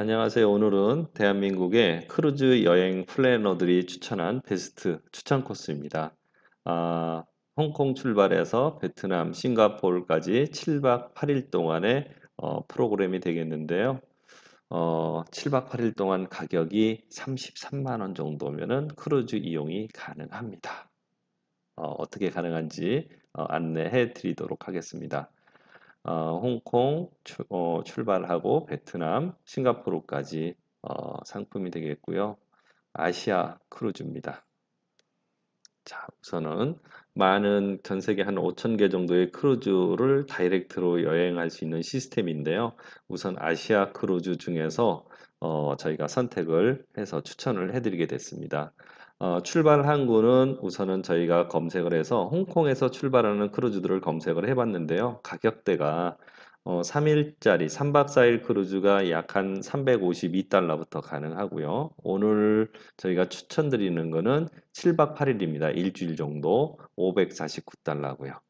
안녕하세요. 오늘은 대한민국의 크루즈 여행 플래너들이 추천한 베스트 추천 코스입니다. 아, 홍콩 출발해서 베트남, 싱가포르까지 7박 8일 동안의 어, 프로그램이 되겠는데요. 어, 7박 8일 동안 가격이 33만 원정도면 크루즈 이용이 가능합니다. 어, 떻게 가능한지 어, 안내해 드리도록 하겠습니다. 어, 홍콩 출, 어, 발하고 베트남, 싱가포르까지 어, 상품이 되겠고요. 아시아 크루즈입니다. 자, 우선은 많은 전 세계 한5천개 정도의 크루즈를 다이렉트로 여행할 수 있는 시스템인데요. 우선 아시아 크루즈 중에서 어, 저희가 선택을 해서 추천을 해드리게 됐습니다. 어, 출발 한구는 우선은 저희가 검색을 해서 홍콩에서 출발하는 크루즈들을 검색을 해봤는데요. 가격대가 어, 3일짜리 3박 4일 크루즈가 약 한 352달러부터 가능하고요. 오늘 저희가 추천드리는 거는 7박 8일입니다. 일주일 정도 549달러고요.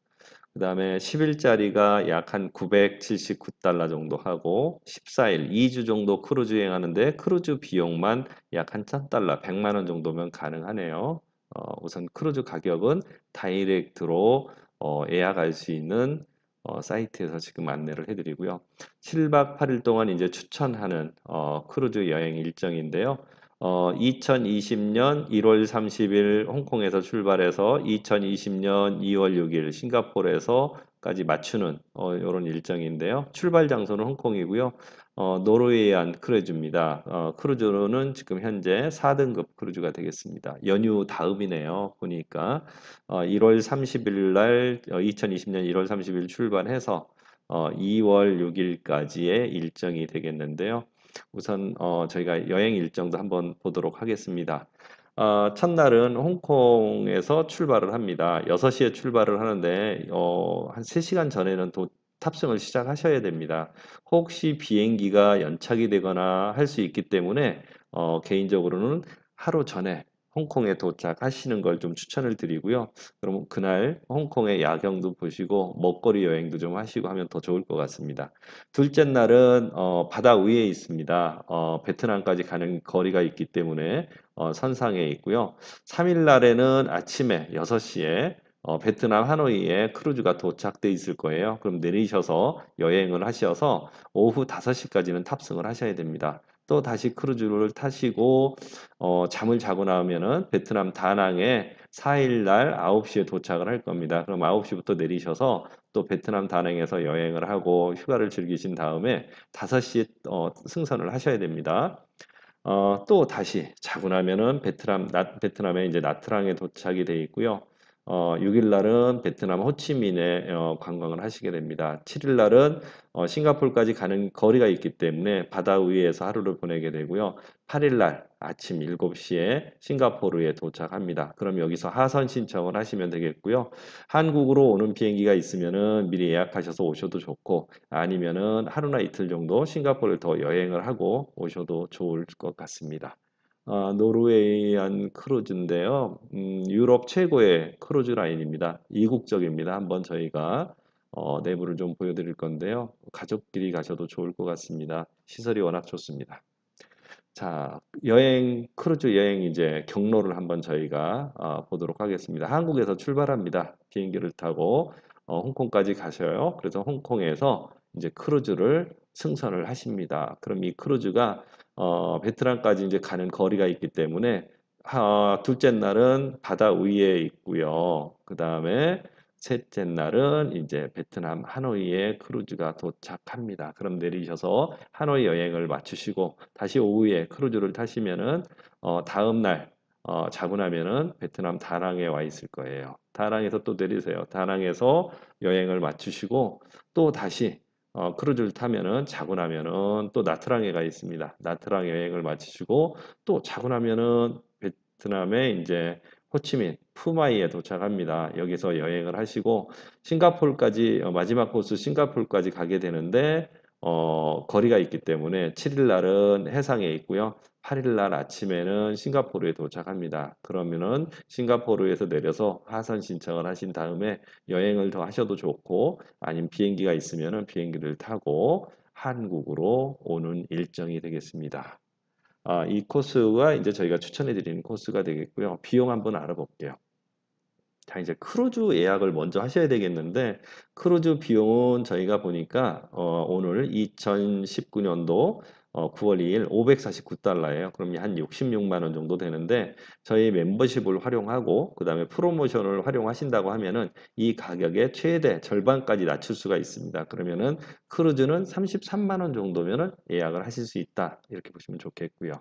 그 다음에 10일짜리가 약 한 979달러 정도 하고 14일, 2주 정도 크루즈 여행하는데 크루즈 비용만 약 한 1000달러, 100만 원 정도면 가능하네요. 어, 우선 크루즈 가격은 다이렉트로 어, 예약할 수 있는 어, 사이트에서 지금 안내를 해드리고요. 7박 8일 동안 이제 추천하는 어, 크루즈 여행 일정인데요. 어, 2020년 1월 30일 홍콩에서 출발해서 2020년 2월 6일 싱가포르에서까지 맞추는 어, 이런 일정인데요. 출발 장소는 홍콩이고요. 어, 노르웨이안 크루즈입니다. 어, 크루즈로는 지금 현재 4등급 크루즈가 되겠습니다. 연휴 다음이네요. 보니까 어, 1월 30일 날 2020년 1월 30일 출발해서 2월 어, 6일까지의 일정이 되겠는데요. 우선 어, 저희가 여행 일정도 한번 보도록 하겠습니다. 어, 첫날은 홍콩에서 출발을 합니다. 6시에 출발을 하는데 어, 한 3시간 전에는 도, 탑승을 시작하셔야 됩니다. 혹시 비행기가 연착이 되거나 할 수 있기 때문에 어, 개인적으로는 하루 전에 홍콩에 도착하시는 걸 좀 추천을 드리고요. 그러면 그날 홍콩의 야경도 보시고 먹거리 여행도 좀 하시고 하면 더 좋을 것 같습니다. 둘째 날은 어, 바다 위에 있습니다. 어, 베트남까지 가는 거리가 있기 때문에 어, 선상에 있고요. 3일 날에는 아침에 6시에 어, 베트남 하노이에 크루즈가 도착돼 있을 거예요. 그럼 내리셔서 여행을 하셔서 오후 5시까지는 탑승을 하셔야 됩니다. 또 다시 크루즈를 타시고 어, 잠을 자고 나면은 베트남 다낭에 4일 날 9시에 도착을 할 겁니다. 그럼 9시부터 내리셔서 또 베트남 다낭에서 여행을 하고 휴가를 즐기신 다음에 5시에 어, 승선을 하셔야 됩니다. 어, 또 다시 자고 나면은 베트남 나, 베트남에 이제 나트랑에 도착이 돼 있고요. 어, 6일 날은 베트남 호치민에 어, 관광을 하시게 됩니다. 7일 날은 어, 싱가폴까지 가는 거리가 있기 때문에 바다 위에서 하루를 보내게 되고요. 8일 날 아침 7시에 싱가포르에 도착합니다. 그럼 여기서 하선 신청을 하시면 되겠고요. 한국으로 오는 비행기가 있으면 미리 예약하셔서 오셔도 좋고 아니면 하루나 이틀 정도 싱가포르를 더 여행을 하고 오셔도 좋을 것 같습니다. 어, 노르웨이안 크루즈인데요. 음, 유럽 최고의 크루즈 라인입니다. 이국적입니다. 한번 저희가 어, 내부를 좀 보여드릴 건데요. 가족끼리 가셔도 좋을 것 같습니다. 시설이 워낙 좋습니다. 자, 여행, 크루즈 여행 이제 경로를 한번 저희가 어, 보도록 하겠습니다. 한국에서 출발합니다. 비행기를 타고 어, 홍콩까지 가셔요. 그래서 홍콩에서 이제 크루즈를 승선을 하십니다. 그럼 이 크루즈가 어, 베트남까지 이제 가는 거리가 있기 때문에 아, 둘째 날은 바다 위에 있고요. 그 다음에 셋째 날은 이제 베트남 하노이에 크루즈가 도착합니다. 그럼 내리셔서 하노이 여행을 마치시고 다시 오후에 크루즈를 타시면은 어, 다음 날 어, 자고 나면은 베트남 다낭에 와 있을 거예요. 다낭에서 또 내리세요. 다낭에서 여행을 마치시고 또 다시 어, 크루즈를 타면은 자고 나면은 또 나트랑해가 있습니다. 나트랑 여행을 마치시고 또 자고 나면은 베트남에 이제 호치민 푸마이에 도착합니다. 여기서 여행을 하시고 싱가폴까지 어, 마지막 코스 싱가폴까지 가게 되는데 어, 거리가 있기 때문에 7일 날은 해상에 있고요. 8일 날 아침에는 싱가포르에 도착합니다. 그러면은 싱가포르에서 내려서 화선 신청을 하신 다음에 여행을 더 하셔도 좋고 아니면 비행기가 있으면은 비행기를 타고 한국으로 오는 일정이 되겠습니다. 아, 이 코스가 이제 저희가 추천해 드리는 코스가 되겠고요. 비용 한번 알아볼게요. 자 이제 크루즈 예약을 먼저 하셔야 되겠는데 크루즈 비용은 저희가 보니까 어, 오늘 2019년도 어, 9월 2일 549달러예요. 그럼 한 66만 원 정도 되는데 저희 멤버십을 활용하고 그다음에 프로모션을 활용하신다고 하면은 이 가격의 최대 절반까지 낮출 수가 있습니다. 그러면은 크루즈는 33만 원 정도면은 예약을 하실 수 있다. 이렇게 보시면 좋겠고요.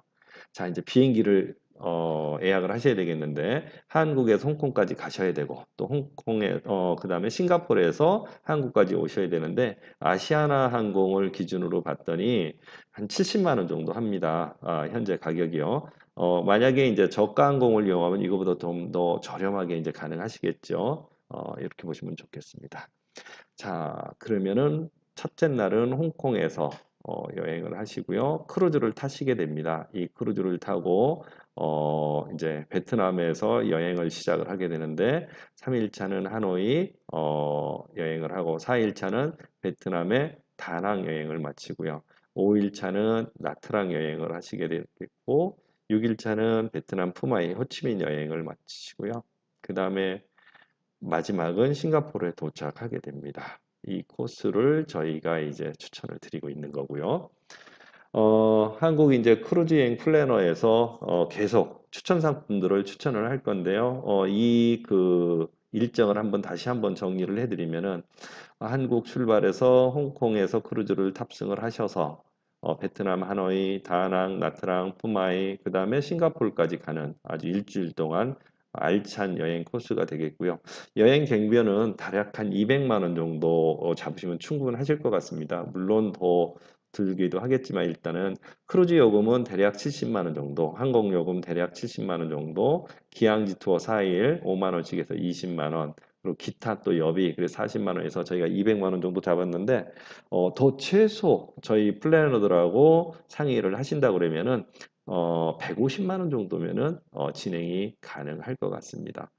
자, 이제 비행기를 어, 예약을 하셔야 되겠는데 한국에서 홍콩까지 가셔야 되고 또 홍콩에 어, 그다음에 싱가포르에서 한국까지 오셔야 되는데 아시아나 항공을 기준으로 봤더니 한 70만 원 정도 합니다. 아, 현재 가격이요. 어, 만약에 이제 저가 항공을 이용하면 이거보다 좀 더 저렴하게 이제 가능하시겠죠. 어, 이렇게 보시면 좋겠습니다. 자, 그러면은 첫째 날은 홍콩에서 어, 여행을 하시고요. 크루즈를 타시게 됩니다. 이 크루즈를 타고 어, 이제 베트남에서 여행을 시작을 하게 되는데 3일차는 하노이 어, 여행을 하고 4일차는 베트남의 다낭 여행을 마치고요. 5일차는 나트랑 여행을 하시게 되겠고 6일차는 베트남 푸마이 호치민 여행을 마치고요. 시그 다음에 마지막은 싱가포르에 도착하게 됩니다. 이 코스를 저희가 이제 추천을 드리고 있는 거고요. 어, 한국 이제 크루즈 여행 플래너에서 어, 계속 추천 상품들을 추천을 할 건데요. 어, 이 그 일정을 한번 다시 한번 정리를 해드리면은 한국 출발해서 홍콩에서 크루즈를 탑승을 하셔서 어, 베트남 하노이, 다낭, 나트랑, 푸마이, 그 다음에 싱가폴까지 가는 아주 일주일 동안 알찬 여행 코스가 되겠고요. 여행 갱비는 대략 한 200만 원 정도 어, 잡으시면 충분하실 것 같습니다. 물론 더 들기도 하겠지만 일단은 크루즈 요금은 대략 70만 원 정도, 항공 요금 대략 70만 원 정도, 기항지 투어 4일 5만 원씩에서 20만 원, 그리고 기타 또 여비 그래서 40만 원에서 저희가 200만 원 정도 잡았는데 어, 더 최소 저희 플래너들하고 상의를 하신다 고 그러면은 어, 150만 원 정도면은 어, 진행이 가능할 것 같습니다.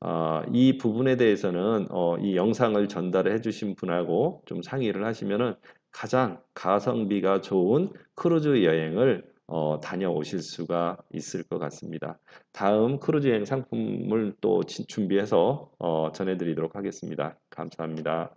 어, 이 부분에 대해서는 어, 이 영상을 전달해 주신 분하고 좀 상의를 하시면은 가장 가성비가 좋은 크루즈 여행을 어, 다녀오실 수가 있을 것 같습니다. 다음 크루즈 여행 상품을 또 준비해서 어, 전해드리도록 하겠습니다. 감사합니다.